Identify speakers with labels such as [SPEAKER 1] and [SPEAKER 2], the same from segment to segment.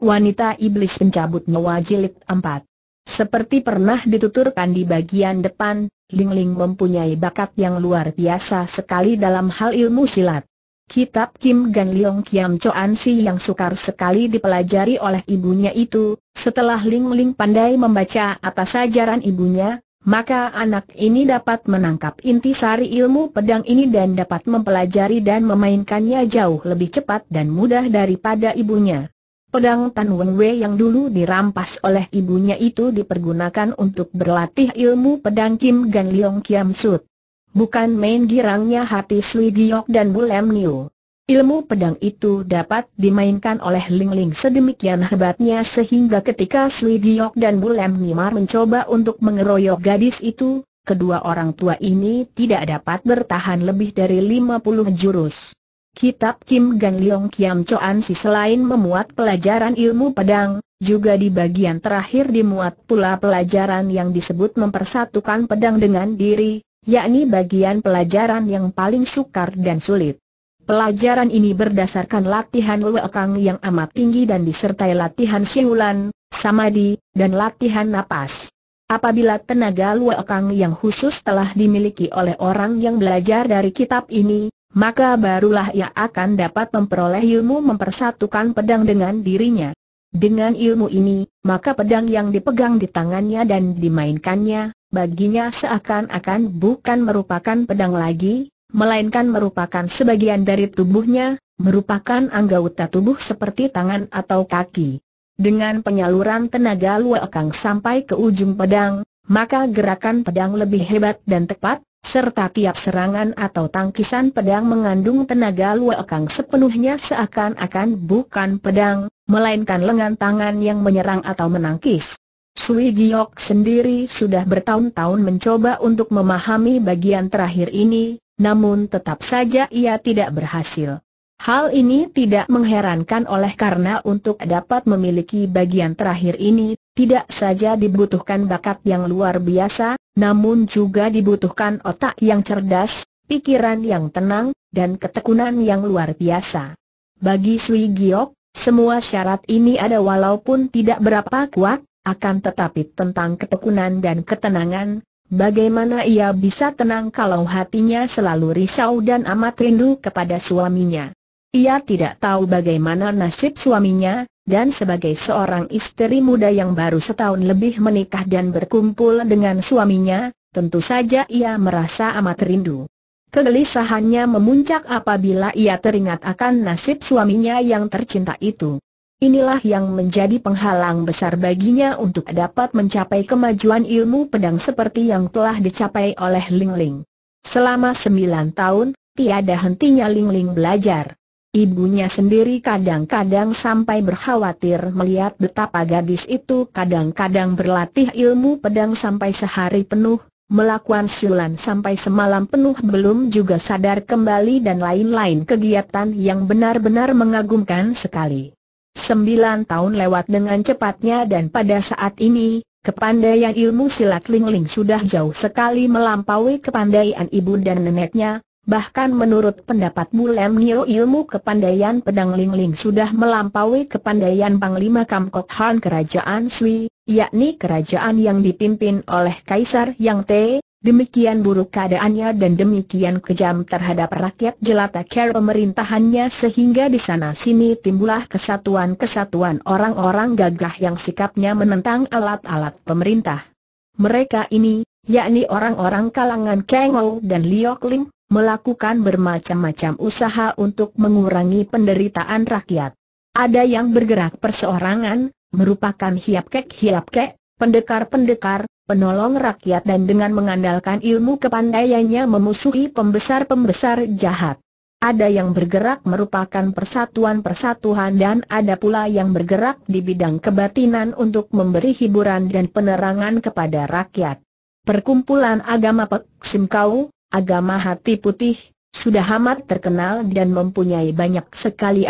[SPEAKER 1] Wanita Iblis Pencabut Nyawa Jilid 4 Seperti pernah dituturkan di bagian depan, Ling Ling mempunyai bakat yang luar biasa sekali dalam hal ilmu silat. Kitab Kim Gan Leong Kiam Choan Si yang sukar sekali dipelajari oleh ibunya itu, setelah Ling Ling pandai membaca atas ajaran ibunya, maka anak ini dapat menangkap inti sari ilmu pedang ini dan dapat mempelajari dan memainkannya jauh lebih cepat dan mudah daripada ibunya. Pedang Tan Wen Wei yang dulu dirampas oleh ibunya itu dipergunakan untuk berlatih ilmu pedang Kim Gan Leong Kiam Sut. Bukan main girangnya hati Sui Giok dan Lam Niu. Ilmu pedang itu dapat dimainkan oleh Ling Ling sedemikian hebatnya sehingga ketika Sui Giok dan Bulem Nimar mencoba untuk mengeroyok gadis itu, kedua orang tua ini tidak dapat bertahan lebih dari 50 jurus. Kitab Kim Gan Leong Kiam Choan Si selain memuat pelajaran ilmu pedang, juga di bagian terakhir dimuat pula pelajaran yang disebut mempersatukan pedang dengan diri, yakni bagian pelajaran yang paling sukar dan sulit. Pelajaran ini berdasarkan latihan Wekang yang amat tinggi dan disertai latihan siulan, samadi, dan latihan napas. Apabila tenaga Kang yang khusus telah dimiliki oleh orang yang belajar dari kitab ini, maka barulah ia akan dapat memperoleh ilmu mempersatukan pedang dengan dirinya. Dengan ilmu ini, maka pedang yang dipegang di tangannya dan dimainkannya, baginya seakan-akan bukan merupakan pedang lagi, melainkan merupakan sebagian dari tubuhnya, merupakan anggota tubuh seperti tangan atau kaki. Dengan penyaluran tenaga Luo Kang sampai ke ujung pedang, maka gerakan pedang lebih hebat dan tepat, serta tiap serangan atau tangkisan pedang mengandung tenaga luakang sepenuhnya seakan-akan bukan pedang, melainkan lengan tangan yang menyerang atau menangkis. Sui Giok sendiri sudah bertahun-tahun mencoba untuk memahami bagian terakhir ini, namun tetap saja ia tidak berhasil. Hal ini tidak mengherankan oleh karena untuk dapat memiliki bagian terakhir ini, tidak saja dibutuhkan bakat yang luar biasa, namun juga dibutuhkan otak yang cerdas, pikiran yang tenang, dan ketekunan yang luar biasa. Bagi Sui Giok, semua syarat ini ada walaupun tidak berapa kuat, akan tetapi tentang ketekunan dan ketenangan, bagaimana ia bisa tenang kalau hatinya selalu risau dan amat rindu kepada suaminya. Ia tidak tahu bagaimana nasib suaminya, dan sebagai seorang istri muda yang baru setahun lebih menikah dan berkumpul dengan suaminya, tentu saja ia merasa amat rindu. Kegelisahannya memuncak apabila ia teringat akan nasib suaminya yang tercinta itu. Inilah yang menjadi penghalang besar baginya untuk dapat mencapai kemajuan ilmu pedang seperti yang telah dicapai oleh Ling Ling. Selama sembilan tahun, tiada hentinya Ling Ling belajar. Ibunya sendiri kadang-kadang sampai berkhawatir melihat betapa gadis itu kadang-kadang berlatih ilmu pedang sampai sehari penuh, melakukan siulan sampai semalam penuh belum juga sadar kembali dan lain-lain kegiatan yang benar-benar mengagumkan sekali. Sembilan tahun lewat dengan cepatnya dan pada saat ini, kepandaian ilmu silat Lingling sudah jauh sekali melampaui kepandaian ibu dan neneknya, Bahkan menurut pendapatmu Lem Nio ilmu kepandaian pedang Ling Ling sudah melampaui kepandaian Panglima Kamkok Han Kerajaan Sui, yakni kerajaan yang dipimpin oleh Kaisar Yang Te, demikian buruk keadaannya dan demikian kejam terhadap rakyat jelata care pemerintahannya sehingga di sana sini timbulah kesatuan-kesatuan orang-orang gagah yang sikapnya menentang alat-alat pemerintah. Mereka ini, yakni orang-orang kalangan Kengol dan Liok Lim, melakukan bermacam-macam usaha untuk mengurangi penderitaan rakyat. Ada yang bergerak perseorangan, merupakan hiapkek-hiapkek, pendekar-pendekar, penolong rakyat dan dengan mengandalkan ilmu kepandaiannya memusuhi pembesar-pembesar jahat. Ada yang bergerak merupakan persatuan-persatuan dan ada pula yang bergerak di bidang kebatinan untuk memberi hiburan dan penerangan kepada rakyat. Perkumpulan agama Pek Simkau, agama hati putih, sudah amat terkenal dan mempunyai banyak sekali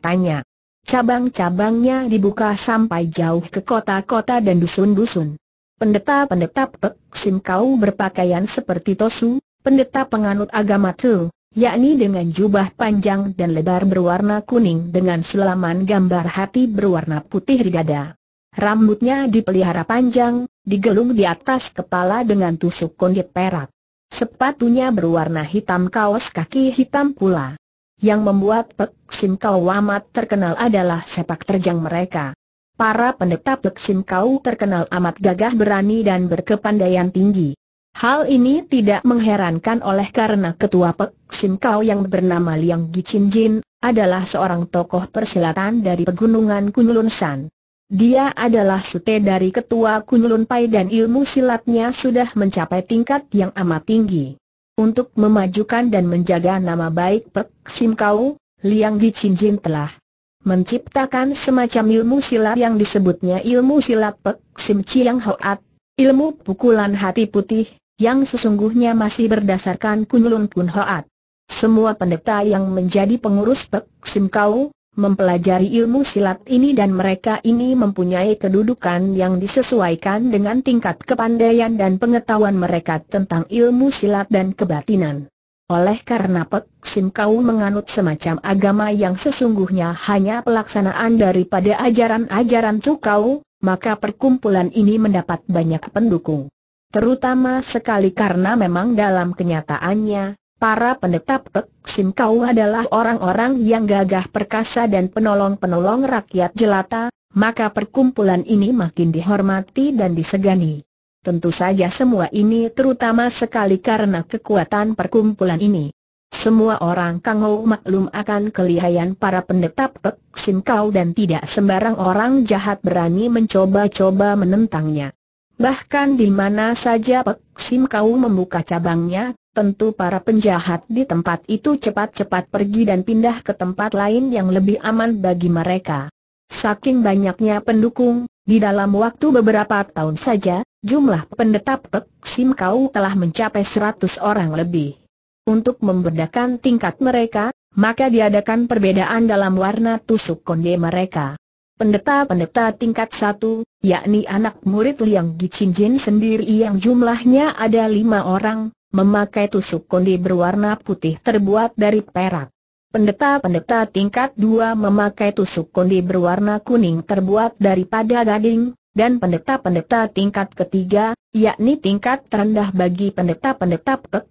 [SPEAKER 1] tanya. Cabang-cabangnya dibuka sampai jauh ke kota-kota dan dusun-dusun. Pendeta-pendeta Pek Sim berpakaian seperti Tosu, pendeta penganut agama Tu, yakni dengan jubah panjang dan lebar berwarna kuning dengan sulaman gambar hati berwarna putih di dada. Rambutnya dipelihara panjang, digelung di atas kepala dengan tusuk kondit perak. Sepatunya berwarna hitam kaos kaki hitam pula. Yang membuat Pek Sim Kau amat terkenal adalah sepak terjang mereka. Para pendeta Pek Sim Kau terkenal amat gagah berani dan berkepandaian tinggi. Hal ini tidak mengherankan oleh karena ketua Pek Sim Kau yang bernama Liang Gichin Jin adalah seorang tokoh persilatan dari pegunungan San. Dia adalah sete dari ketua Kunlun Pai dan ilmu silatnya sudah mencapai tingkat yang amat tinggi. Untuk memajukan dan menjaga nama baik Pek Sim Kau, Liang Jin telah menciptakan semacam ilmu silat yang disebutnya ilmu silat Pek Sim Chiang Hoat, ilmu pukulan hati putih, yang sesungguhnya masih berdasarkan Kunlun Pun Hoat. Semua pendeta yang menjadi pengurus Pek Sim Kau, mempelajari ilmu silat ini dan mereka ini mempunyai kedudukan yang disesuaikan dengan tingkat kepandaian dan pengetahuan mereka tentang ilmu silat dan kebatinan. Oleh karena Pek Sim Kau menganut semacam agama yang sesungguhnya hanya pelaksanaan daripada ajaran-ajaran Cukau, maka perkumpulan ini mendapat banyak pendukung. Terutama sekali karena memang dalam kenyataannya, Para pendeta Pek Sim Kau adalah orang-orang yang gagah perkasa dan penolong-penolong rakyat jelata, maka perkumpulan ini makin dihormati dan disegani. Tentu saja semua ini terutama sekali karena kekuatan perkumpulan ini. Semua orang Kangou maklum akan kelihayan para pendeta Pek Sim Kau dan tidak sembarang orang jahat berani mencoba-coba menentangnya. Bahkan di mana saja Pek Sim Kau membuka cabangnya, tentu para penjahat di tempat itu cepat-cepat pergi dan pindah ke tempat lain yang lebih aman bagi mereka. Saking banyaknya pendukung, di dalam waktu beberapa tahun saja, jumlah pendeta Pek Sim Kau telah mencapai 100 orang lebih. Untuk membedakan tingkat mereka, maka diadakan perbedaan dalam warna tusuk konde mereka. Pendeta-pendeta tingkat satu, yakni anak murid Liang Gichin Jin sendiri yang jumlahnya ada lima orang, memakai tusuk kondi berwarna putih terbuat dari perak. Pendeta-pendeta tingkat dua memakai tusuk kondi berwarna kuning terbuat daripada gading, dan pendeta-pendeta tingkat ketiga, yakni tingkat terendah bagi pendeta-pendeta Pek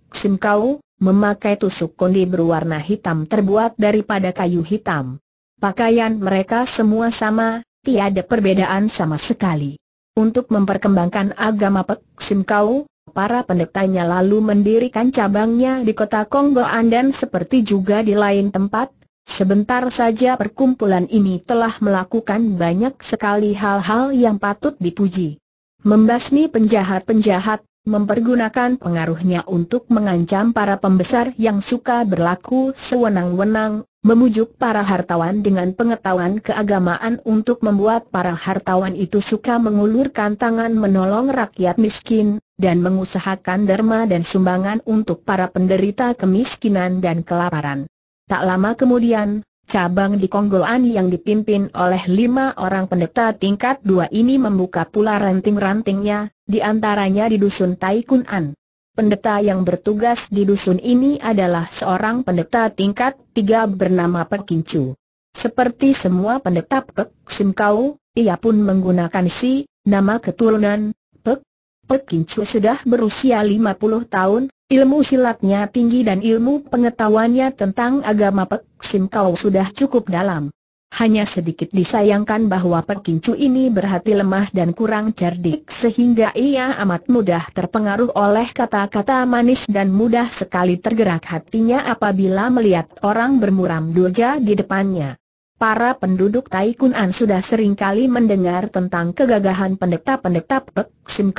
[SPEAKER 1] memakai tusuk kondi berwarna hitam terbuat daripada kayu hitam. Pakaian mereka semua sama, tiada perbedaan sama sekali. Untuk memperkembangkan agama Pek Para pendetanya lalu mendirikan cabangnya di kota Kongo dan seperti juga di lain tempat. Sebentar saja perkumpulan ini telah melakukan banyak sekali hal-hal yang patut dipuji. Membasmi penjahat-penjahat, mempergunakan pengaruhnya untuk mengancam para pembesar yang suka berlaku sewenang-wenang, Memujuk para hartawan dengan pengetahuan keagamaan untuk membuat para hartawan itu suka mengulurkan tangan menolong rakyat miskin, dan mengusahakan derma dan sumbangan untuk para penderita kemiskinan dan kelaparan. Tak lama kemudian, cabang di Konggoan yang dipimpin oleh lima orang pendeta tingkat dua ini membuka pula ranting-rantingnya, di antaranya di Dusun Taikunan. Pendeta yang bertugas di dusun ini adalah seorang pendeta tingkat tiga bernama Pekincu. Seperti semua pendeta Pek Simkau, ia pun menggunakan si, nama keturunan, Pek. Pekincu sudah berusia 50 tahun, ilmu silatnya tinggi dan ilmu pengetahuannya tentang agama Pek Simkau sudah cukup dalam. Hanya sedikit disayangkan bahwa pekincu ini berhati lemah dan kurang cerdik sehingga ia amat mudah terpengaruh oleh kata-kata manis dan mudah sekali tergerak hatinya apabila melihat orang bermuram durja di depannya. Para penduduk Tai An sudah kali mendengar tentang kegagahan pendeta-pendeta Pek Sim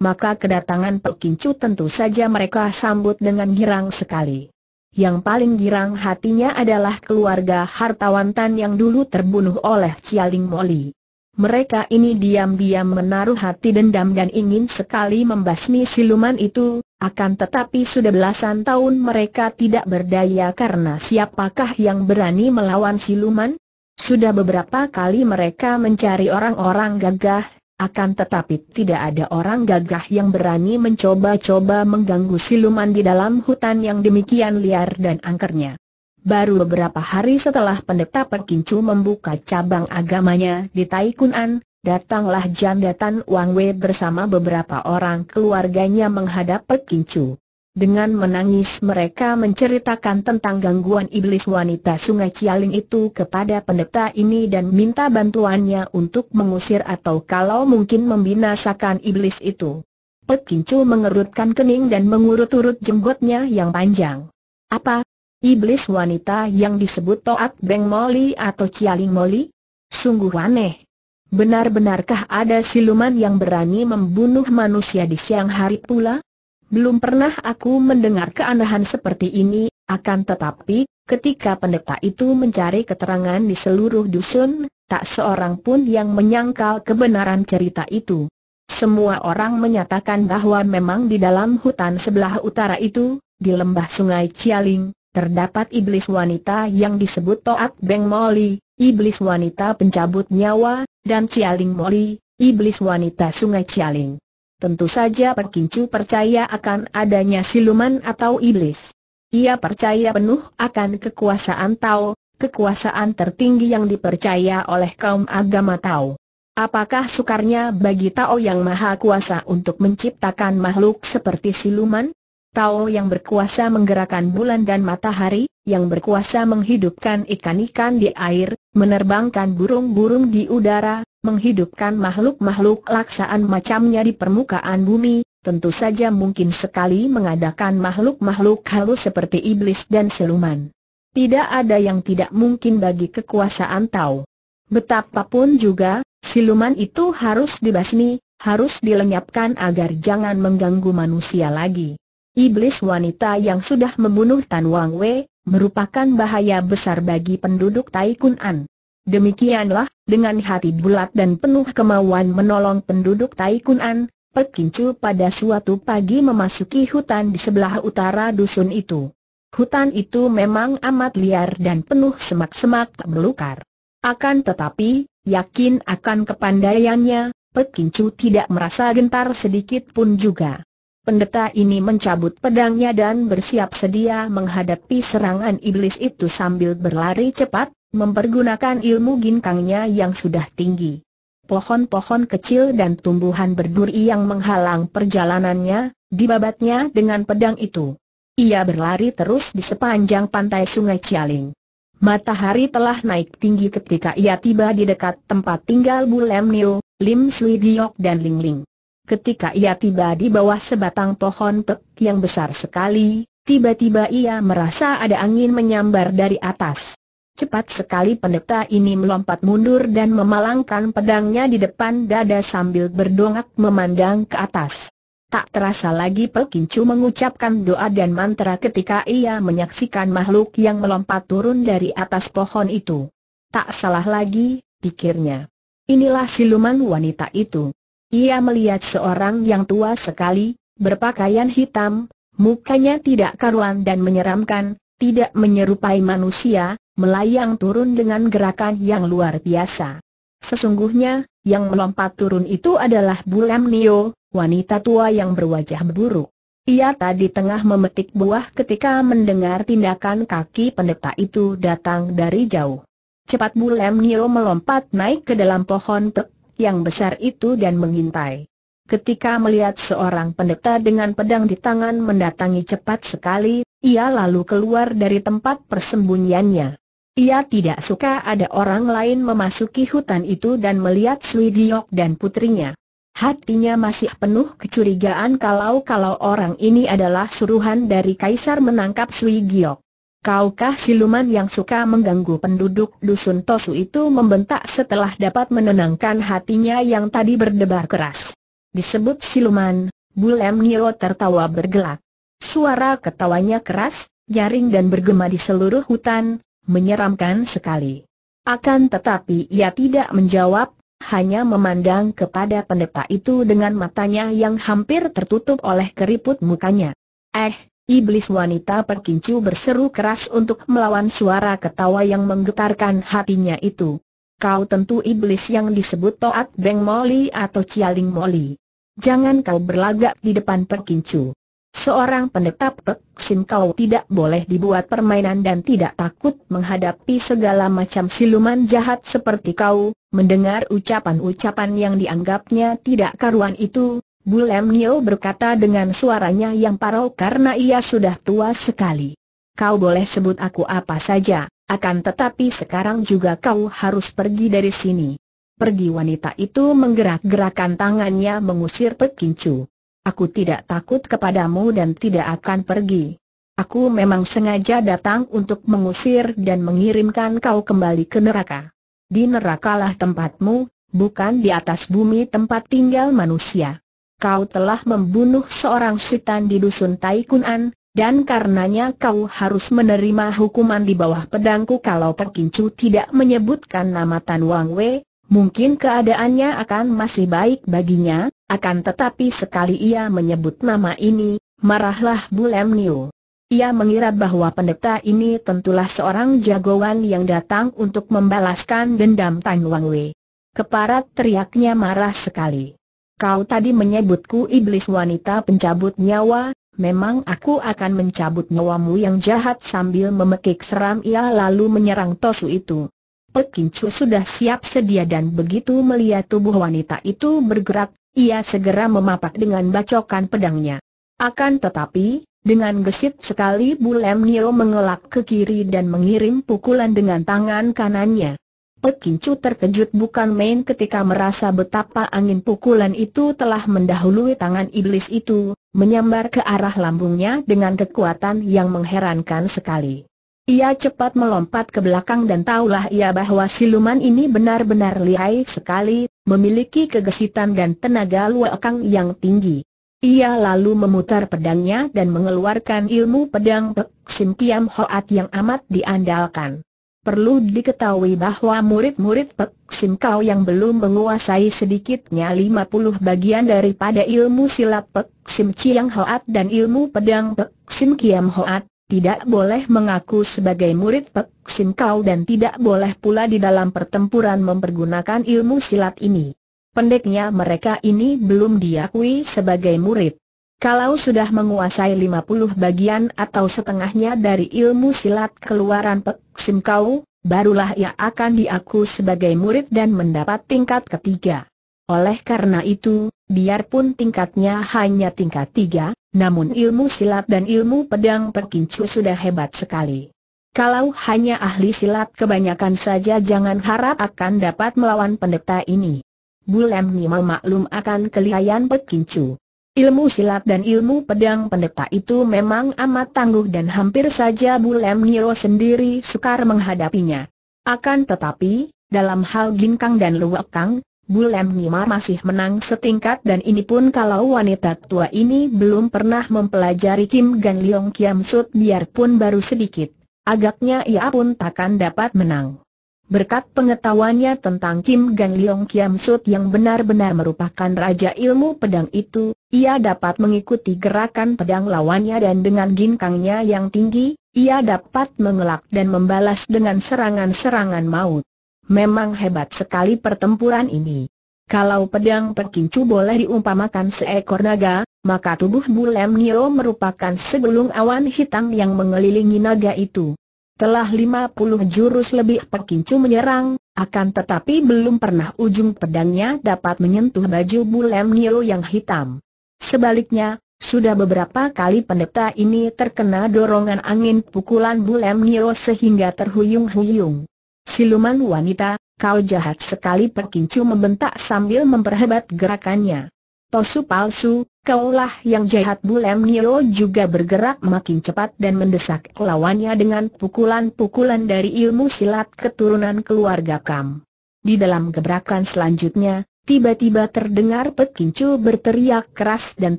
[SPEAKER 1] maka kedatangan pekincu tentu saja mereka sambut dengan girang sekali yang paling girang hatinya adalah keluarga hartawan Tan yang dulu terbunuh oleh Cialing Moli. Mereka ini diam-diam menaruh hati dendam dan ingin sekali membasmi siluman itu, akan tetapi sudah belasan tahun mereka tidak berdaya karena siapakah yang berani melawan siluman? Sudah beberapa kali mereka mencari orang-orang gagah, akan tetapi tidak ada orang gagah yang berani mencoba-coba mengganggu siluman di dalam hutan yang demikian liar dan angkernya. Baru beberapa hari setelah pendeta Perkincu membuka cabang agamanya di Taikunan, datanglah Tan Wang Wei bersama beberapa orang keluarganya menghadap Perkincu. Dengan menangis mereka menceritakan tentang gangguan iblis wanita sungai Cialing itu kepada pendeta ini dan minta bantuannya untuk mengusir atau kalau mungkin membinasakan iblis itu. Kincu mengerutkan kening dan mengurut-urut jenggotnya yang panjang. Apa? Iblis wanita yang disebut Toat Beng Moli atau Cialing Moli? Sungguh aneh. Benar-benarkah ada siluman yang berani membunuh manusia di siang hari pula? Belum pernah aku mendengar keanehan seperti ini, akan tetapi, ketika pendeta itu mencari keterangan di seluruh dusun, tak seorang pun yang menyangkal kebenaran cerita itu. Semua orang menyatakan bahwa memang di dalam hutan sebelah utara itu, di lembah sungai Cialing, terdapat iblis wanita yang disebut Toat Beng Moli, iblis wanita pencabut nyawa, dan Cialing Moli, iblis wanita sungai Cialing. Tentu saja Perkincu percaya akan adanya siluman atau iblis. Ia percaya penuh akan kekuasaan Tao, kekuasaan tertinggi yang dipercaya oleh kaum agama Tao. Apakah sukarnya bagi Tao yang maha kuasa untuk menciptakan makhluk seperti siluman? Tao yang berkuasa menggerakkan bulan dan matahari, yang berkuasa menghidupkan ikan-ikan di air, menerbangkan burung-burung di udara, menghidupkan makhluk-makhluk laksaan macamnya di permukaan bumi, tentu saja mungkin sekali mengadakan makhluk-makhluk halus seperti iblis dan siluman. Tidak ada yang tidak mungkin bagi kekuasaan Tao. Betapapun juga, siluman itu harus dibasmi, harus dilenyapkan agar jangan mengganggu manusia lagi. Iblis wanita yang sudah membunuh Tan Wang Wei, merupakan bahaya besar bagi penduduk Tai Kun'an. Demikianlah, dengan hati bulat dan penuh kemauan menolong penduduk Tai Kun'an, pada suatu pagi memasuki hutan di sebelah utara dusun itu. Hutan itu memang amat liar dan penuh semak-semak melukar. Akan tetapi, yakin akan kepandaiannya, Pekincu tidak merasa gentar sedikit pun juga. Pendeta ini mencabut pedangnya dan bersiap sedia menghadapi serangan iblis itu sambil berlari cepat, mempergunakan ilmu ginkangnya yang sudah tinggi. Pohon-pohon kecil dan tumbuhan berduri yang menghalang perjalanannya, dibabatnya dengan pedang itu. Ia berlari terus di sepanjang pantai sungai Cialing. Matahari telah naik tinggi ketika ia tiba di dekat tempat tinggal Bu Lemnil, Lim Sui Giok dan Ling Ling. Ketika ia tiba di bawah sebatang pohon pek yang besar sekali, tiba-tiba ia merasa ada angin menyambar dari atas. Cepat sekali pendeta ini melompat mundur dan memalangkan pedangnya di depan dada sambil berdongak memandang ke atas. Tak terasa lagi Pekincu mengucapkan doa dan mantra ketika ia menyaksikan makhluk yang melompat turun dari atas pohon itu. Tak salah lagi, pikirnya. Inilah siluman wanita itu. Ia melihat seorang yang tua sekali, berpakaian hitam, mukanya tidak karuan dan menyeramkan, tidak menyerupai manusia, melayang turun dengan gerakan yang luar biasa. Sesungguhnya, yang melompat turun itu adalah Bulam Nio, wanita tua yang berwajah buruk. Ia tadi tengah memetik buah ketika mendengar tindakan kaki pendeta itu datang dari jauh. Cepat Bulam Nio melompat naik ke dalam pohon tek yang besar itu dan mengintai. Ketika melihat seorang pendeta dengan pedang di tangan mendatangi cepat sekali, ia lalu keluar dari tempat persembunyiannya. Ia tidak suka ada orang lain memasuki hutan itu dan melihat Sui Giok dan putrinya. Hatinya masih penuh kecurigaan kalau-kalau orang ini adalah suruhan dari Kaisar menangkap Sui Giok. Kaukah siluman yang suka mengganggu penduduk dusun Tosu itu membentak setelah dapat menenangkan hatinya yang tadi berdebar keras. Disebut siluman, Bulem Nio tertawa bergelak. Suara ketawanya keras, nyaring dan bergema di seluruh hutan, menyeramkan sekali. Akan tetapi ia tidak menjawab, hanya memandang kepada pendeta itu dengan matanya yang hampir tertutup oleh keriput mukanya. Eh, Iblis wanita perkincu berseru keras untuk melawan suara ketawa yang menggetarkan hatinya itu. Kau tentu iblis yang disebut Toat Beng Moli atau Cialing Moli. Jangan kau berlagak di depan perkincu. Seorang pendeta Pek Sim kau tidak boleh dibuat permainan dan tidak takut menghadapi segala macam siluman jahat seperti kau. Mendengar ucapan-ucapan yang dianggapnya tidak karuan itu, Bulem Nio berkata dengan suaranya yang parau karena ia sudah tua sekali. Kau boleh sebut aku apa saja, akan tetapi sekarang juga kau harus pergi dari sini. Pergi wanita itu menggerak-gerakan tangannya mengusir Pekincu. Aku tidak takut kepadamu dan tidak akan pergi. Aku memang sengaja datang untuk mengusir dan mengirimkan kau kembali ke neraka. Di nerakalah tempatmu, bukan di atas bumi tempat tinggal manusia kau telah membunuh seorang setan di dusun Taikunan, dan karenanya kau harus menerima hukuman di bawah pedangku kalau Pekincu tidak menyebutkan nama Tan Wang Wei, mungkin keadaannya akan masih baik baginya, akan tetapi sekali ia menyebut nama ini, marahlah Lem Niu. Ia mengira bahwa pendeta ini tentulah seorang jagoan yang datang untuk membalaskan dendam Tan Wang Wei. Keparat teriaknya marah sekali. Kau tadi menyebutku iblis wanita pencabut nyawa, memang aku akan mencabut nyawamu yang jahat sambil memekik seram ia lalu menyerang Tosu itu. Pekincu sudah siap sedia dan begitu melihat tubuh wanita itu bergerak, ia segera memapak dengan bacokan pedangnya. Akan tetapi, dengan gesit sekali Bulem Nio mengelak ke kiri dan mengirim pukulan dengan tangan kanannya. Pekincu terkejut bukan main ketika merasa betapa angin pukulan itu telah mendahului tangan iblis itu, menyambar ke arah lambungnya dengan kekuatan yang mengherankan sekali. Ia cepat melompat ke belakang dan tahulah ia bahwa siluman ini benar-benar lihai sekali, memiliki kegesitan dan tenaga luakang yang tinggi. Ia lalu memutar pedangnya dan mengeluarkan ilmu pedang Pek Sim Kiam Hoat yang amat diandalkan. Perlu diketahui bahwa murid-murid Pek Sim Kau yang belum menguasai sedikitnya 50 bagian daripada ilmu silat Pek Sim Chiang Hoat dan ilmu pedang Pek Sim Kiam Hoat, tidak boleh mengaku sebagai murid Pek Sim Kau dan tidak boleh pula di dalam pertempuran mempergunakan ilmu silat ini. Pendeknya mereka ini belum diakui sebagai murid. Kalau sudah menguasai 50 bagian atau setengahnya dari ilmu silat keluaran Pek Sim Kau, barulah ia akan diaku sebagai murid dan mendapat tingkat ketiga. Oleh karena itu, biarpun tingkatnya hanya tingkat tiga, namun ilmu silat dan ilmu pedang Pekincu sudah hebat sekali. Kalau hanya ahli silat kebanyakan saja jangan harap akan dapat melawan pendeta ini. Bulem Nima maklum akan kelihayan Pekincu. Ilmu silat dan ilmu pedang pendeta itu memang amat tangguh dan hampir saja Bulem Niro sendiri sukar menghadapinya. Akan tetapi, dalam hal ginkang dan luwakang, Bulem Nima masih menang setingkat dan ini pun kalau wanita tua ini belum pernah mempelajari Kim Gan Leong Kiam Sud biarpun baru sedikit, agaknya ia pun takkan dapat menang. Berkat pengetahuannya tentang Kim Gan Leong Kiam Sut yang benar-benar merupakan raja ilmu pedang itu, ia dapat mengikuti gerakan pedang lawannya dan dengan ginkangnya yang tinggi, ia dapat mengelak dan membalas dengan serangan-serangan maut. Memang hebat sekali pertempuran ini. Kalau pedang pekincu boleh diumpamakan seekor naga, maka tubuh Bulem Nio merupakan segulung awan hitam yang mengelilingi naga itu. Telah 50 jurus lebih Pekincu menyerang, akan tetapi belum pernah ujung pedangnya dapat menyentuh baju Bulem Nio yang hitam. Sebaliknya, sudah beberapa kali pendeta ini terkena dorongan angin pukulan Bulem Nio sehingga terhuyung-huyung. Siluman wanita, kau jahat sekali Pekincu membentak sambil memperhebat gerakannya. Tosu palsu, Kaulah yang jahat Bulem Nio juga bergerak makin cepat dan mendesak lawannya dengan pukulan-pukulan dari ilmu silat keturunan keluarga Kam. Di dalam gebrakan selanjutnya, tiba-tiba terdengar Petinju berteriak keras dan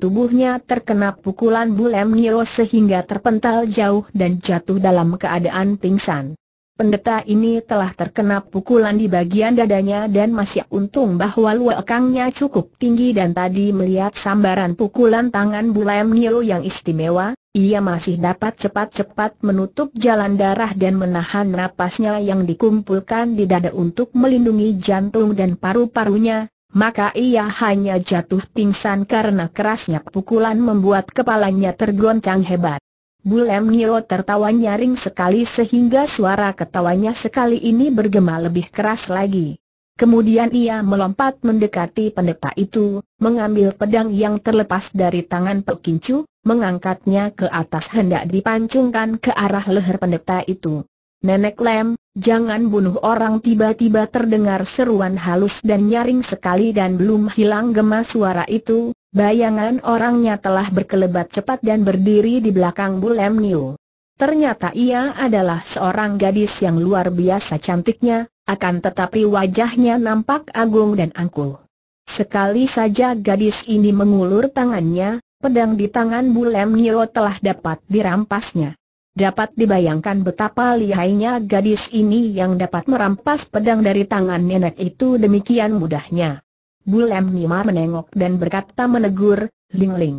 [SPEAKER 1] tubuhnya terkena pukulan Bulem Nio sehingga terpental jauh dan jatuh dalam keadaan pingsan. Pendeta ini telah terkena pukulan di bagian dadanya dan masih untung bahwa luakangnya cukup tinggi dan tadi melihat sambaran pukulan tangan Bulem Nio yang istimewa, ia masih dapat cepat-cepat menutup jalan darah dan menahan napasnya yang dikumpulkan di dada untuk melindungi jantung dan paru-parunya, maka ia hanya jatuh pingsan karena kerasnya pukulan membuat kepalanya tergoncang hebat. Bulem Nio tertawa nyaring sekali sehingga suara ketawanya sekali ini bergema lebih keras lagi. Kemudian ia melompat mendekati pendeta itu, mengambil pedang yang terlepas dari tangan Pekincu, mengangkatnya ke atas hendak dipancungkan ke arah leher pendeta itu. Nenek Lem, jangan bunuh orang tiba-tiba terdengar seruan halus dan nyaring sekali dan belum hilang gema suara itu, bayangan orangnya telah berkelebat cepat dan berdiri di belakang Lem Niu. Ternyata ia adalah seorang gadis yang luar biasa cantiknya, akan tetapi wajahnya nampak agung dan angkuh. Sekali saja gadis ini mengulur tangannya, pedang di tangan Lem Niu telah dapat dirampasnya. Dapat dibayangkan betapa lihainya gadis ini yang dapat merampas pedang dari tangan nenek itu demikian mudahnya. Bulem Nima menengok dan berkata menegur, Ling Ling.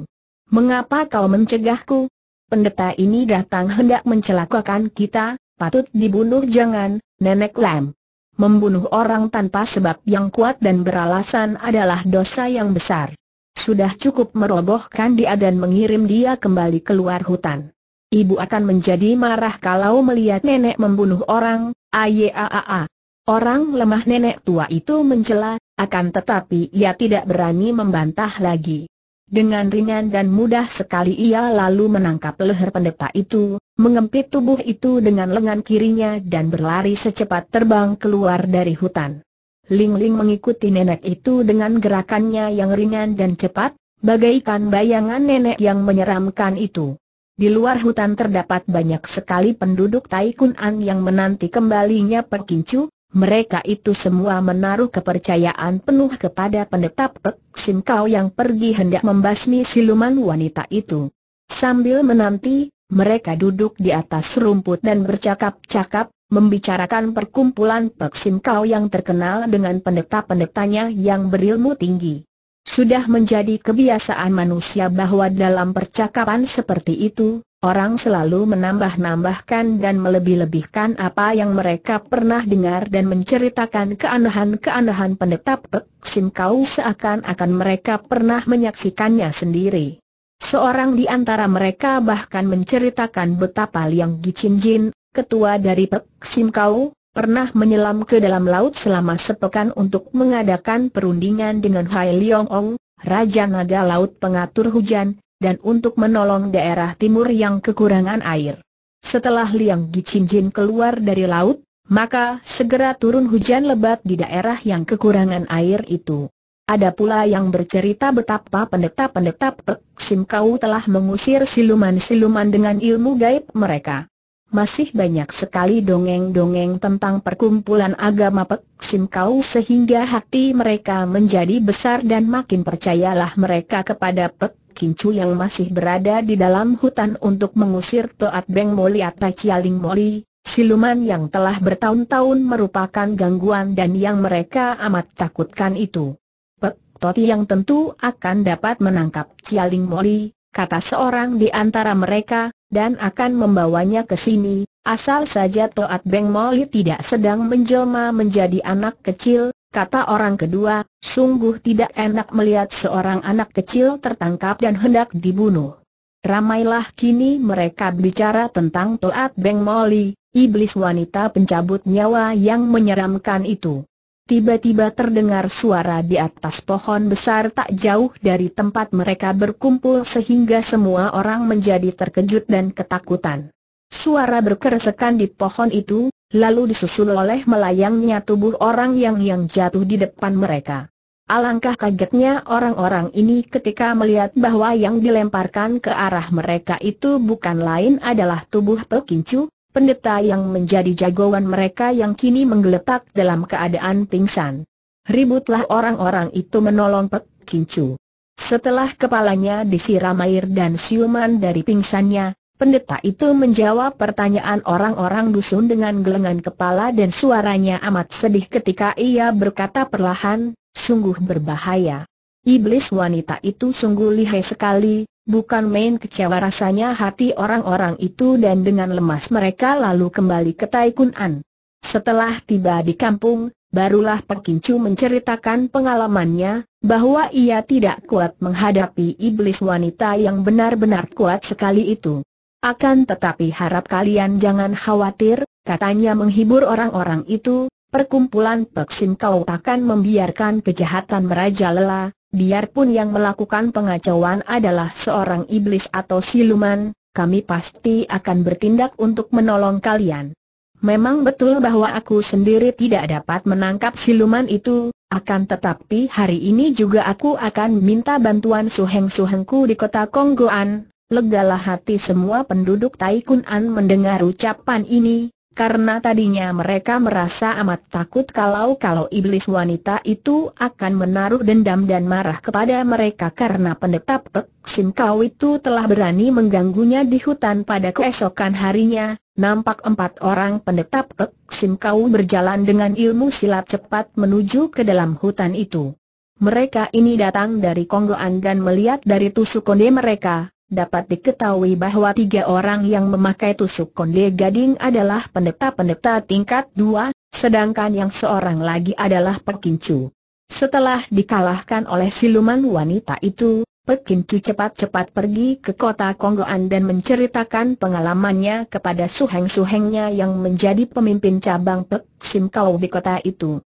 [SPEAKER 1] Mengapa kau mencegahku? Pendeta ini datang hendak mencelakakan kita, patut dibunuh jangan, Nenek Lam. Membunuh orang tanpa sebab yang kuat dan beralasan adalah dosa yang besar. Sudah cukup merobohkan dia dan mengirim dia kembali keluar hutan ibu akan menjadi marah kalau melihat nenek membunuh orang, ayaaa. Orang lemah nenek tua itu mencela, akan tetapi ia tidak berani membantah lagi. Dengan ringan dan mudah sekali ia lalu menangkap leher pendeta itu, mengempit tubuh itu dengan lengan kirinya dan berlari secepat terbang keluar dari hutan. Ling Ling mengikuti nenek itu dengan gerakannya yang ringan dan cepat, bagaikan bayangan nenek yang menyeramkan itu. Di luar hutan terdapat banyak sekali penduduk Tai An yang menanti kembalinya perkincu. mereka itu semua menaruh kepercayaan penuh kepada pendeta Pek Sim yang pergi hendak membasmi siluman wanita itu. Sambil menanti, mereka duduk di atas rumput dan bercakap-cakap, membicarakan perkumpulan Pek Sim yang terkenal dengan pendeta-pendetanya yang berilmu tinggi. Sudah menjadi kebiasaan manusia bahwa dalam percakapan seperti itu, orang selalu menambah-nambahkan dan melebih-lebihkan apa yang mereka pernah dengar dan menceritakan keanehan-keanehan pendeta Pek Kau seakan-akan mereka pernah menyaksikannya sendiri. Seorang di antara mereka bahkan menceritakan betapa Liang Gichin Jin, ketua dari Pek Kau, pernah menyelam ke dalam laut selama sepekan untuk mengadakan perundingan dengan Hai Leong Ong, Raja Naga Laut Pengatur Hujan, dan untuk menolong daerah timur yang kekurangan air. Setelah Liang Gicinjin keluar dari laut, maka segera turun hujan lebat di daerah yang kekurangan air itu. Ada pula yang bercerita betapa pendeta-pendeta Pek Sim Kau telah mengusir siluman-siluman dengan ilmu gaib mereka masih banyak sekali dongeng-dongeng tentang perkumpulan agama Pek Sim Kau sehingga hati mereka menjadi besar dan makin percayalah mereka kepada Pek Kincu yang masih berada di dalam hutan untuk mengusir Toat Beng Moli atau Cialing Moli, siluman yang telah bertahun-tahun merupakan gangguan dan yang mereka amat takutkan itu. Pek Toti yang tentu akan dapat menangkap Cialing Moli, kata seorang di antara mereka, dan akan membawanya ke sini, asal saja Toat Beng Moli tidak sedang menjelma menjadi anak kecil, kata orang kedua, sungguh tidak enak melihat seorang anak kecil tertangkap dan hendak dibunuh. Ramailah kini mereka bicara tentang Toat Beng Moli, iblis wanita pencabut nyawa yang menyeramkan itu. Tiba-tiba terdengar suara di atas pohon besar tak jauh dari tempat mereka berkumpul sehingga semua orang menjadi terkejut dan ketakutan. Suara berkeresekan di pohon itu, lalu disusul oleh melayangnya tubuh orang yang yang jatuh di depan mereka. Alangkah kagetnya orang-orang ini ketika melihat bahwa yang dilemparkan ke arah mereka itu bukan lain adalah tubuh Pekincu, pendeta yang menjadi jagoan mereka yang kini menggeletak dalam keadaan pingsan. Ributlah orang-orang itu menolong Pek Kincu. Setelah kepalanya disiram air dan siuman dari pingsannya, pendeta itu menjawab pertanyaan orang-orang dusun dengan gelengan kepala dan suaranya amat sedih ketika ia berkata perlahan, sungguh berbahaya. Iblis wanita itu sungguh lihai sekali, bukan main kecewa rasanya hati orang-orang itu dan dengan lemas mereka lalu kembali ke Taikun An. Setelah tiba di kampung, barulah Pekincu menceritakan pengalamannya, bahwa ia tidak kuat menghadapi iblis wanita yang benar-benar kuat sekali itu. Akan tetapi harap kalian jangan khawatir, katanya menghibur orang-orang itu, perkumpulan Peksim kau takkan membiarkan kejahatan merajalela, biarpun yang melakukan pengacauan adalah seorang iblis atau siluman, kami pasti akan bertindak untuk menolong kalian. Memang betul bahwa aku sendiri tidak dapat menangkap siluman itu, akan tetapi hari ini juga aku akan minta bantuan suheng-suhengku di kota Konggoan. Legalah hati semua penduduk Taikunan mendengar ucapan ini, karena tadinya mereka merasa amat takut kalau-kalau iblis wanita itu akan menaruh dendam dan marah kepada mereka karena pendeta Pek Sim itu telah berani mengganggunya di hutan pada keesokan harinya, nampak empat orang pendeta Pek Sim berjalan dengan ilmu silat cepat menuju ke dalam hutan itu. Mereka ini datang dari Konggoan dan melihat dari tusuk konde mereka, dapat diketahui bahwa tiga orang yang memakai tusuk konde gading adalah pendeta-pendeta tingkat dua, sedangkan yang seorang lagi adalah Pekincu. Setelah dikalahkan oleh siluman wanita itu, Pekincu cepat-cepat pergi ke kota Konggoan dan menceritakan pengalamannya kepada suheng-suhengnya yang menjadi pemimpin cabang Pek Simkau di kota itu.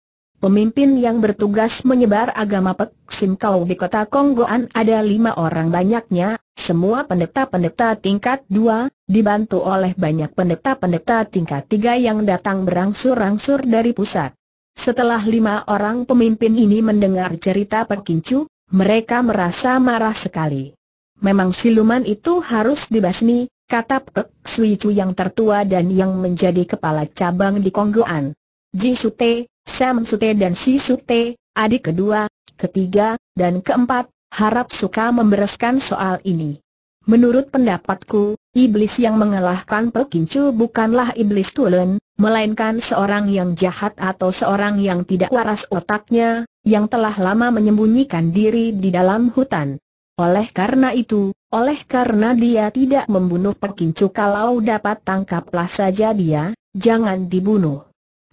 [SPEAKER 1] Pemimpin yang bertugas menyebar agama Pek Sim Kau di kota Konggoan ada lima orang banyaknya, semua pendeta-pendeta tingkat dua, dibantu oleh banyak pendeta-pendeta tingkat tiga yang datang berangsur-angsur dari pusat. Setelah lima orang pemimpin ini mendengar cerita Pekincu, mereka merasa marah sekali. Memang siluman itu harus dibasmi, kata Pek Sui yang tertua dan yang menjadi kepala cabang di Konggoan. Ji Sute, Sam Sute dan Si Sute, adik kedua, ketiga, dan keempat, harap suka membereskan soal ini. Menurut pendapatku, iblis yang mengalahkan pekincu bukanlah iblis tulen, melainkan seorang yang jahat atau seorang yang tidak waras otaknya, yang telah lama menyembunyikan diri di dalam hutan. Oleh karena itu, oleh karena dia tidak membunuh pekincu kalau dapat tangkaplah saja dia, jangan dibunuh.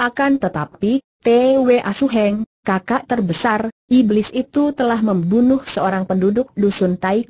[SPEAKER 1] Akan tetapi, T.W. Asuheng, kakak terbesar, iblis itu telah membunuh seorang penduduk dusun Tai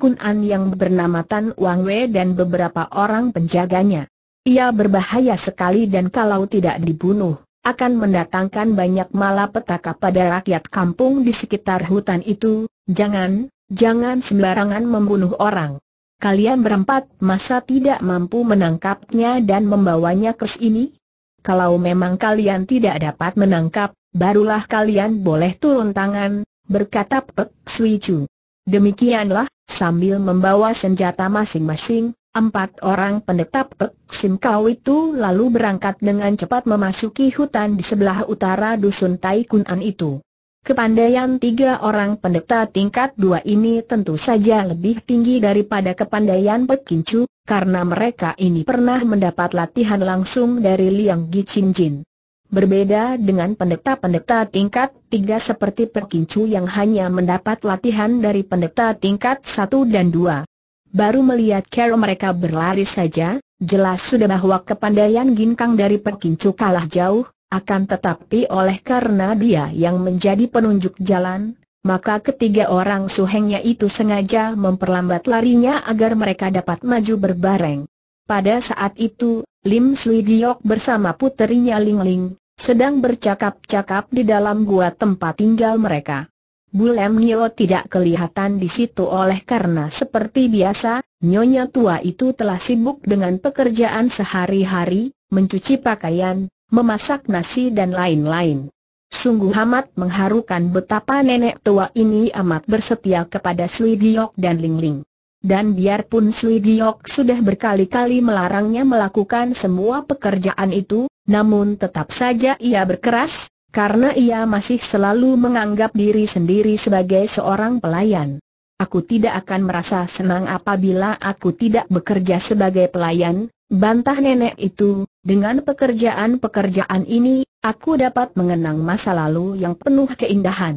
[SPEAKER 1] yang bernama Tan Wang Wei dan beberapa orang penjaganya. Ia berbahaya sekali dan kalau tidak dibunuh, akan mendatangkan banyak malapetaka pada rakyat kampung di sekitar hutan itu, jangan, jangan sembarangan membunuh orang. Kalian berempat masa tidak mampu menangkapnya dan membawanya ke sini? Kalau memang kalian tidak dapat menangkap, barulah kalian boleh turun tangan, berkata Pek Sui Chu. Demikianlah, sambil membawa senjata masing-masing, empat orang penetap Pek Sim Kau itu lalu berangkat dengan cepat memasuki hutan di sebelah utara dusun Tai Kunan itu. Kepandaian tiga orang pendeta tingkat dua ini tentu saja lebih tinggi daripada kepandaian Pekincu, karena mereka ini pernah mendapat latihan langsung dari Liang Gichin Jin. Berbeda dengan pendeta-pendeta tingkat tiga seperti Pekincu yang hanya mendapat latihan dari pendeta tingkat satu dan dua. Baru melihat Carol mereka berlari saja, jelas sudah bahwa kepandaian ginkang dari Pekincu kalah jauh, akan tetapi oleh karena dia yang menjadi penunjuk jalan, maka ketiga orang suhengnya itu sengaja memperlambat larinya agar mereka dapat maju berbareng. Pada saat itu, Lim Sui Giok bersama puterinya Ling Ling, sedang bercakap-cakap di dalam gua tempat tinggal mereka. Bulem Nio tidak kelihatan di situ oleh karena seperti biasa, nyonya tua itu telah sibuk dengan pekerjaan sehari-hari, mencuci pakaian, memasak nasi dan lain-lain. Sungguh amat mengharukan betapa nenek tua ini amat bersetia kepada Sui Giok dan Ling Ling. Dan biarpun Sui Giok sudah berkali-kali melarangnya melakukan semua pekerjaan itu, namun tetap saja ia berkeras, karena ia masih selalu menganggap diri sendiri sebagai seorang pelayan. Aku tidak akan merasa senang apabila aku tidak bekerja sebagai pelayan, bantah nenek itu, dengan pekerjaan-pekerjaan ini, aku dapat mengenang masa lalu yang penuh keindahan.